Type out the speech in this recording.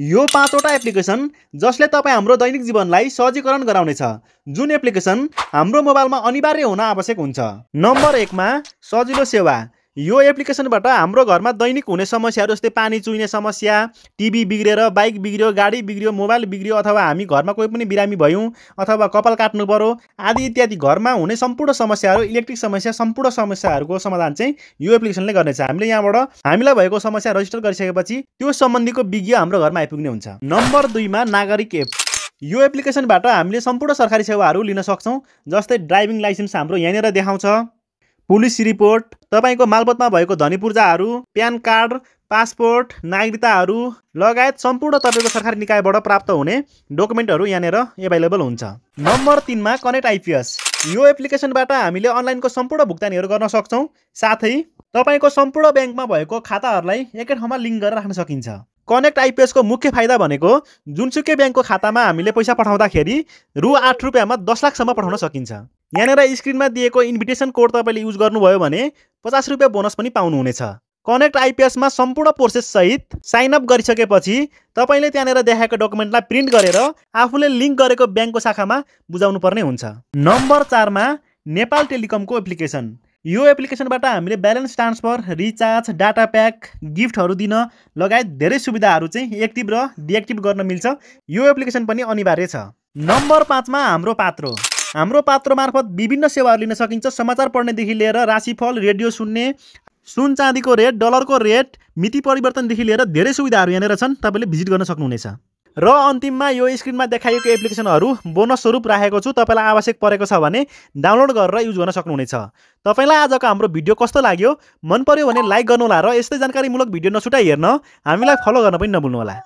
यो पाँचवटा एप्लिकेसन जसले तपाईँ हाम्रो दैनिक जीवनलाई सहजीकरण गराउनेछ जुन एप्लिकेसन हाम्रो मोबाइलमा अनिवार्य हुन आवश्यक हुन्छ नम्बर एकमा सजिलो सेवा यो एप्लिकेसनबाट हाम्रो घरमा दैनिक हुने समस्याहरू जस्तै पानी चुहिने समस्या टिभी बिग्रेर बाइक बिग्रियो गाडी बिग्रियो मोबाइल बिग्रियो अथवा हामी घरमा कोही पनि बिरामी भयौँ अथवा कपाल काट्नु पऱ्यो आदि इत्यादि घरमा हुने सम्पूर्ण समस्याहरू इलेक्ट्रिक समस्या सम्पूर्ण समस्याहरूको समाधान चाहिँ यो एप्लिकेसनले गर्नेछ हामीले यहाँबाट हामीलाई भएको समस्या रजिस्टर गरिसकेपछि त्यो सम्बन्धीको विज्ञ हाम्रो घरमा आइपुग्ने हुन्छ नम्बर दुईमा नागरिक एप यो एप्लिकेसनबाट हामीले सम्पूर्ण सरकारी सेवाहरू लिन सक्छौँ जस्तै ड्राइभिङ लाइसेन्स हाम्रो यहाँनिर देखाउँछ पुलिस रिपोर्ट तपाईँको मालबतमा भएको धनी पूर्जाहरू प्यान कार्ड पासपोर्ट नागरिकताहरू लगायत सम्पूर्ण तपाईँको सरकारी निकायबाट प्राप्त हुने डकुमेन्टहरू यहाँनिर एभाइलेबल हुन्छ नम्बर तिनमा कनेक्ट आइपिएस यो एप्लिकेसनबाट हामीले अनलाइनको सम्पूर्ण भुक्तानीहरू गर्न सक्छौँ साथै तपाईँको सम्पूर्ण ब्याङ्कमा भएको खाताहरूलाई एकै ठाउँमा लिङ्क गरेर राख्न सकिन्छ कनेक्ट आइपिएसको मुख्य फाइदा भनेको जुनसुकै ब्याङ्कको खातामा हामीले पैसा पठाउँदाखेरि रु आठ रुपियाँमा दस लाखसम्म पठाउन सकिन्छ यहाँनिर स्क्रिनमा दिएको इन्भिटेसन कोड तपाईँले युज गर्नुभयो भने पचास रुपियाँ बोनस पनि पाउनुहुनेछ कनेक्ट आइपिएसमा सम्पूर्ण प्रोसेससहित साइनअप गरिसकेपछि तपाईँले त्यहाँनिर देखाएको डकुमेन्टलाई प्रिन्ट गरेर आफूले लिङ्क गरेको ब्याङ्कको शाखामा बुझाउनु पर्ने हुन्छ नम्बर चारमा नेपाल टेलिकमको एप्लिकेसन यो एप्लिकेसनबाट हामीले balance transfer recharge data pack गिफ्टहरू दिन लगायत धेरै सुविधाहरू चाहिँ एक्टिभ र डिएक्टिभ गर्न मिल्छ यो एप्लिकेसन पनि अनिवार्य छ नम्बर पाँचमा हाम्रो पात्रो हाम्रो पात्र मार्फत विभिन्न सेवाहरू लिन सकिन्छ समाचार पढ्नेदेखि लिएर राशिफल रेडियो सुन्ने सुन चाँदीको रेट डलरको रेट मिति परिवर्तनदेखि लिएर धेरै सुविधाहरू यहाँनिर छन् तपाईँले भिजिट गर्न सक्नुहुनेछ र अन्तिममा यो स्क्रिनमा देखाइएको एप्लिकेसनहरू बोनस स्वरूप राखेको छु तपाईँलाई आवश्यक परेको छ भने डाउनलोड गरेर युज गर्न सक्नुहुनेछ तपाईँलाई आजको हाम्रो भिडियो कस्तो लाग्यो मन पऱ्यो भने लाइक गर्नुहोला र यस्तै जानकारीमूलक भिडियो नछुटाइ हेर्न हामीलाई फलो गर्न पनि नभुल्नुहोला